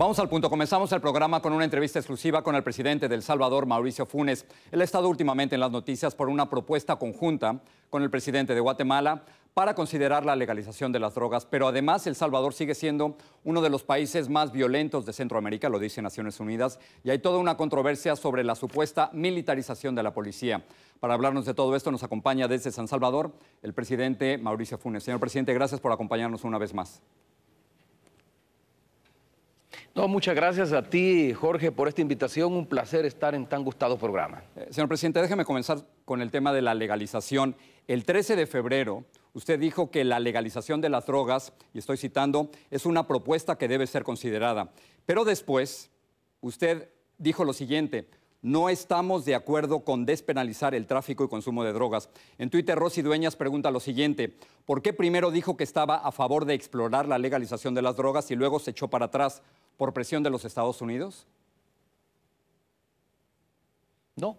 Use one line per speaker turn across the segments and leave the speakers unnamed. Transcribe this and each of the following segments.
Vamos al punto. Comenzamos el programa con una entrevista exclusiva con el presidente del Salvador, Mauricio Funes. Él ha estado últimamente en las noticias por una propuesta conjunta con el presidente de Guatemala para considerar la legalización de las drogas, pero además El Salvador sigue siendo uno de los países más violentos de Centroamérica, lo dice Naciones Unidas, y hay toda una controversia sobre la supuesta militarización de la policía. Para hablarnos de todo esto nos acompaña desde San Salvador el presidente Mauricio Funes. Señor presidente, gracias por acompañarnos una vez más. No, muchas gracias a ti, Jorge, por esta invitación. Un placer estar en tan gustado programa. Eh, señor presidente, déjeme comenzar con el tema de la legalización. El 13 de febrero, usted dijo que la legalización de las drogas, y estoy citando, es una propuesta que debe ser considerada. Pero después, usted dijo lo siguiente. No estamos de acuerdo con despenalizar el tráfico y consumo de drogas. En Twitter, Rosy Dueñas pregunta lo siguiente. ¿Por qué primero dijo que estaba a favor de explorar la legalización de las drogas y luego se echó para atrás? por presión de los Estados Unidos? No,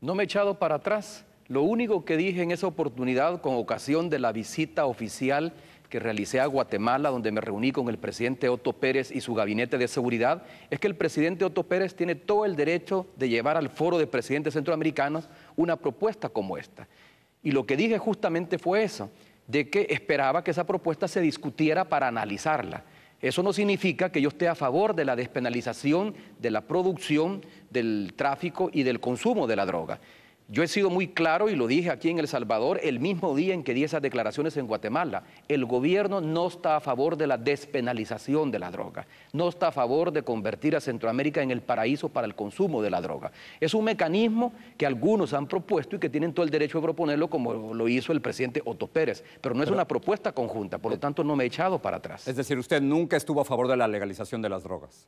no me he echado para atrás. Lo único que dije en esa oportunidad
con ocasión de la visita oficial que realicé a Guatemala, donde me reuní con el presidente Otto Pérez y su gabinete de seguridad, es que el presidente Otto Pérez tiene todo el derecho de llevar al foro de presidentes centroamericanos una propuesta como esta. Y lo que dije justamente fue eso, de que esperaba que esa propuesta se discutiera para analizarla. Eso no significa que yo esté a favor de la despenalización de la producción, del tráfico y del consumo de la droga. Yo he sido muy claro y lo dije aquí en El Salvador el mismo día en que di esas declaraciones en Guatemala. El gobierno no está a favor de la despenalización de la droga, no está a favor de convertir a Centroamérica en el paraíso para el consumo de la droga. Es un mecanismo que algunos han propuesto y que tienen todo el derecho de proponerlo como lo hizo el presidente Otto Pérez, pero no es una propuesta conjunta, por lo eh, tanto no me he echado para atrás. Es
decir, usted nunca estuvo a favor de la legalización de las drogas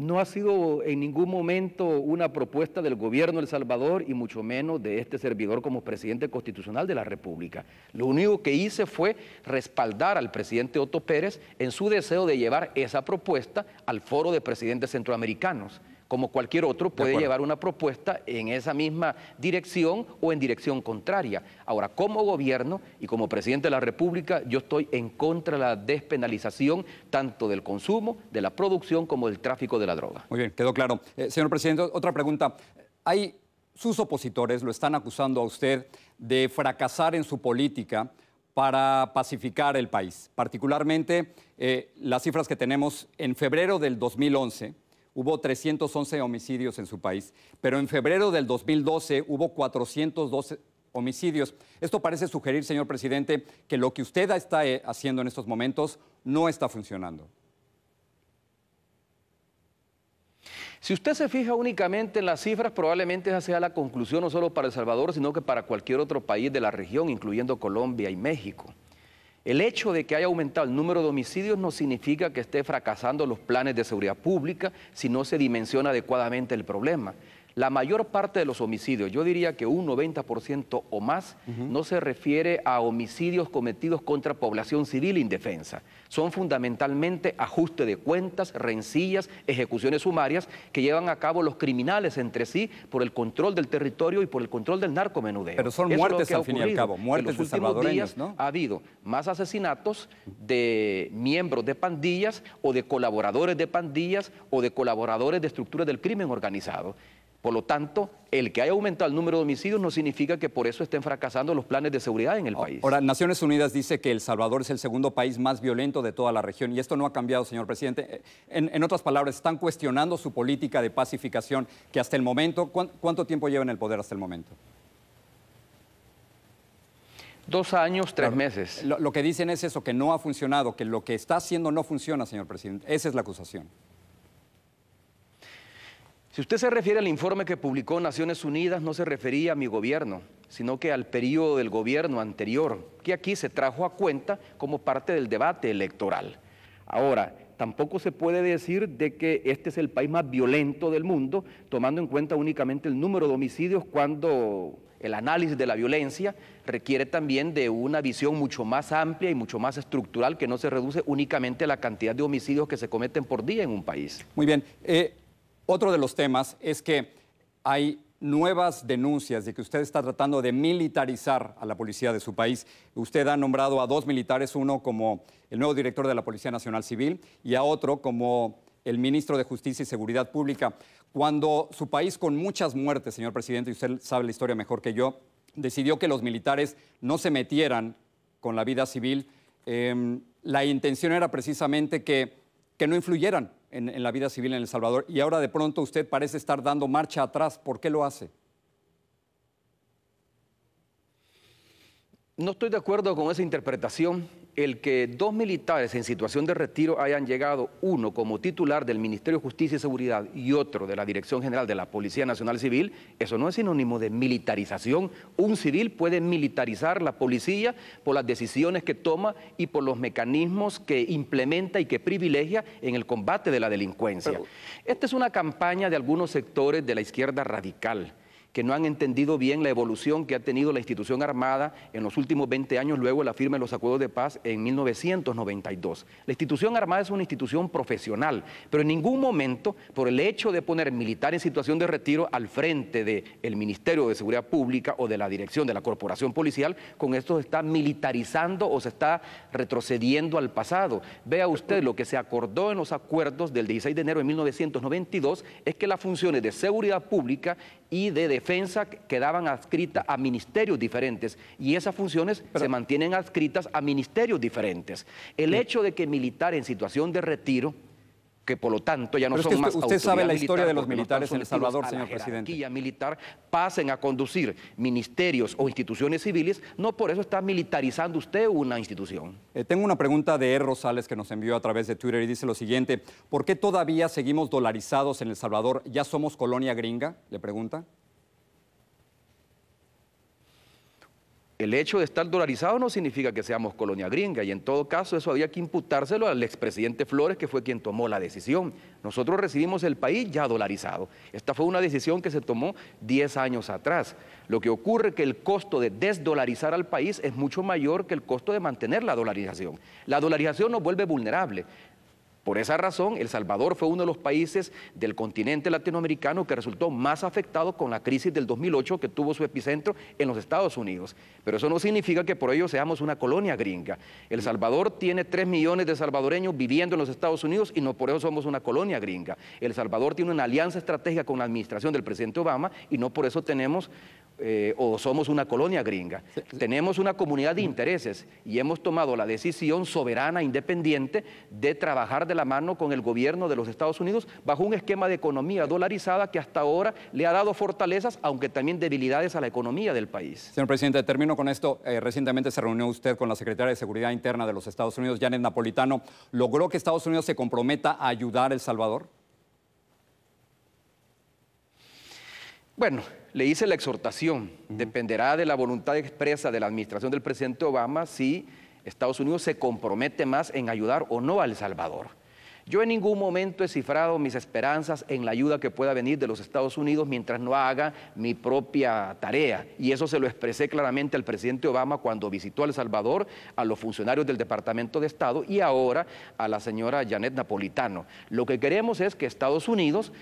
no ha sido en ningún momento una propuesta del gobierno de El Salvador y mucho menos de este servidor como presidente constitucional de la República. Lo único que hice fue respaldar al presidente Otto Pérez en su deseo de llevar esa propuesta al foro de presidentes centroamericanos como cualquier otro, puede llevar una propuesta en esa misma dirección o en dirección contraria. Ahora, como gobierno y como presidente de la República, yo estoy en contra
de la despenalización tanto del consumo, de la producción, como del tráfico de la droga. Muy bien, quedó claro. Eh, señor presidente, otra pregunta. Hay sus opositores, lo están acusando a usted de fracasar en su política para pacificar el país, particularmente eh, las cifras que tenemos en febrero del 2011 hubo 311 homicidios en su país, pero en febrero del 2012 hubo 412 homicidios. Esto parece sugerir, señor presidente, que lo que usted está eh, haciendo en estos momentos no está funcionando.
Si usted se fija únicamente en las cifras, probablemente esa sea la conclusión no solo para El Salvador, sino que para cualquier otro país de la región, incluyendo Colombia y México. El hecho de que haya aumentado el número de homicidios no significa que esté fracasando los planes de seguridad pública si no se dimensiona adecuadamente el problema. La mayor parte de los homicidios, yo diría que un 90% o más, no se refiere a homicidios cometidos contra población civil indefensa. Son fundamentalmente ajuste de cuentas, rencillas, ejecuciones sumarias que llevan a cabo los criminales entre sí por el control del territorio y por el control del narcomenudeo. Pero son muertes al fin y al cabo, muertes en ¿no? ha habido más asesinatos de miembros de pandillas o de colaboradores de pandillas o de colaboradores de estructuras del crimen organizado. Por lo tanto, el que haya aumentado el número de homicidios no significa que por eso
estén fracasando los planes de seguridad en el país. Ahora, Naciones Unidas dice que El Salvador es el segundo país más violento de toda la región y esto no ha cambiado, señor presidente. Eh, en, otras palabras, están cuestionando su política de pacificación que hasta el momento, ¿cuánto, tiempo lleva en el poder hasta el momento? Dos años, tres meses. lo que dicen es eso, que no ha funcionado, que lo que está haciendo no funciona, señor presidente. Esa es la acusación.
Si usted se refiere al informe que publicó Naciones Unidas, no se refería a mi gobierno, sino que al periodo del gobierno anterior, que aquí se trajo a cuenta como parte del debate electoral. Ahora, tampoco se puede decir de que este es el país más violento del mundo, tomando en cuenta únicamente el número de homicidios cuando el análisis de la violencia requiere también de una visión mucho más amplia y mucho más estructural que no se reduce únicamente a la cantidad de homicidios que se cometen por día en un país.
Muy bien. Eh, otro de los temas es que hay nuevas denuncias de que usted está tratando de militarizar a la policía de su país. Usted ha nombrado a dos militares, uno como el nuevo director de la Policía Nacional Civil y a otro como el ministro de Justicia y Seguridad Pública. Cuando su país, con muchas muertes, señor presidente, y usted sabe la historia mejor que yo, decidió que los militares no se metieran con la vida civil, em, la intención era precisamente que, que no influyeran en, la vida civil en El Salvador y ahora de pronto usted parece estar dando marcha atrás. ¿Por qué lo hace?
No estoy de acuerdo con esa interpretación el que dos militares en situación de retiro hayan llegado, uno como titular del Ministerio de Justicia y Seguridad y otro de la Dirección General de la Policía Nacional Civil, eso no es sinónimo de militarización. Un civil puede militarizar la policía por las decisiones que toma y por los mecanismos que implementa y que privilegia en el combate de la delincuencia. Esta es una campaña de algunos sectores de la izquierda radical que no han entendido bien la evolución que ha tenido la institución armada en los últimos 20 años luego de la firma de los acuerdos de paz en 1992. La institución armada es una institución profesional, pero en ningún momento, por el hecho de poner militar en situación de retiro al frente del Ministerio de Seguridad Pública o de la dirección de la Corporación Policial, con esto se está militarizando o se está retrocediendo al pasado. Vea usted lo que se acordó en los acuerdos del 16 de enero de 1992 es que las funciones de seguridad pública y de defensa quedaban adscritas a ministerios diferentes y esas funciones se mantienen adscritas a ministerios diferentes. El hecho de que militar en situación de retiro que por lo tanto ya no son es más Usted sabe la historia de los militares en El Salvador, señor presidente. La militar pasen a conducir ministerios
o instituciones civiles, no por eso está militarizando usted una institución. Eh, tengo una pregunta de R. Er Rosales que nos envió a través de Twitter y dice lo siguiente, ¿por qué todavía seguimos dolarizados en El Salvador? ¿Ya somos colonia gringa? Le pregunta.
el hecho de estar dolarizado no significa que seamos colonia gringa y en todo caso eso había que imputárselo al expresidente Flores que fue quien tomó la decisión. Nosotros recibimos el país ya dolarizado. Esta fue una decisión que se tomó 10 años atrás. Lo que ocurre es que el costo de desdolarizar al país es mucho mayor que el costo de mantener la dolarización. La dolarización nos vuelve vulnerable. Por esa razón, El Salvador fue uno de los países del continente latinoamericano que resultó más afectado con la crisis del 2008 que tuvo su epicentro en los Estados Unidos. Pero eso no significa que por ello seamos una colonia gringa. El Salvador tiene 3 millones de salvadoreños viviendo en los Estados Unidos y no por eso somos una colonia gringa. El Salvador tiene una alianza estratégica con la administración del presidente Obama y no por eso tenemos eh, o somos una colonia gringa. Tenemos una comunidad de intereses y hemos tomado la decisión soberana, independiente, de trabajar de la mano con el gobierno de los Estados Unidos bajo un esquema de economía dolarizada que hasta ahora le ha dado fortalezas, aunque también debilidades a la economía del país.
Señor presidente, termino con esto. Eh, recientemente se reunió usted con la secretaria de Seguridad Interna de los Estados Unidos, Janet Napolitano. ¿Logró que Estados Unidos se comprometa a ayudar a El Salvador? Bueno, le hice la exhortación. Dependerá de
la voluntad expresa de la administración del presidente Obama si Estados Unidos se compromete más en ayudar o no a El Salvador. Yo en ningún momento he cifrado mis esperanzas en la ayuda que pueda venir de los Estados Unidos mientras no haga mi propia tarea. Y eso se lo expresé claramente al presidente Obama cuando visitó a El Salvador, a los funcionarios del Departamento de Estado y ahora a la señora Janet Napolitano. Lo que queremos es que Estados Unidos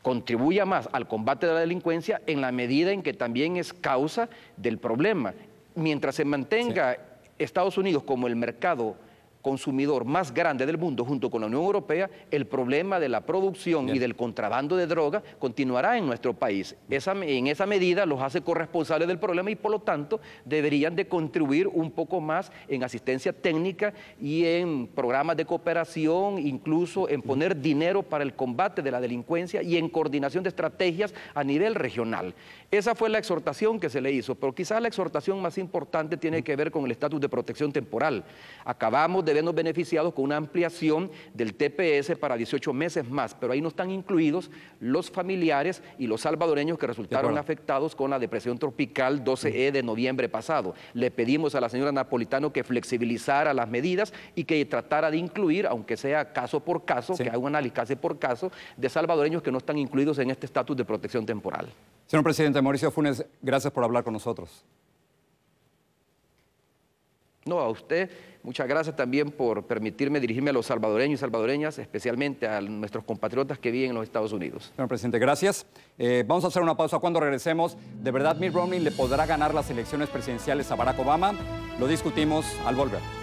contribuya más al combate de la delincuencia en la medida en que también es causa del problema. Mientras se mantenga Estados Unidos como el mercado consumidor más grande del mundo junto con la Unión Europea, el problema de la producción y del contrabando de droga continuará en nuestro país. en esa medida los hace corresponsables del problema y por lo tanto deberían de contribuir un poco más en asistencia técnica y en programas de cooperación, incluso en poner dinero para el combate de la delincuencia y en coordinación de estrategias a nivel regional. Esa fue la exhortación que se le hizo, pero quizás la exhortación más importante tiene que ver con el estatus de protección temporal. Acabamos de debemos beneficiados con una ampliación del TPS para 18 meses más, pero ahí no están incluidos los familiares y los salvadoreños que resultaron afectados con la depresión tropical 12E e de noviembre pasado. Le pedimos a la señora Napolitano que flexibilizara las medidas y que tratara de incluir, aunque sea caso por caso, que haga un análisis por caso, de salvadoreños que no están incluidos en este estatus de protección temporal.
Señor presidente, Mauricio Funes, gracias por hablar con
nosotros. No, a usted, muchas gracias también por permitirme dirigirme a los salvadoreños y salvadoreñas, especialmente a nuestros compatriotas que viven en los Estados
Unidos. Bueno, presidente, gracias. Eh, vamos a hacer una pausa cuando regresemos. ¿De verdad Mitt Romney le podrá ganar las elecciones presidenciales a Barack Obama? Lo discutimos al volver.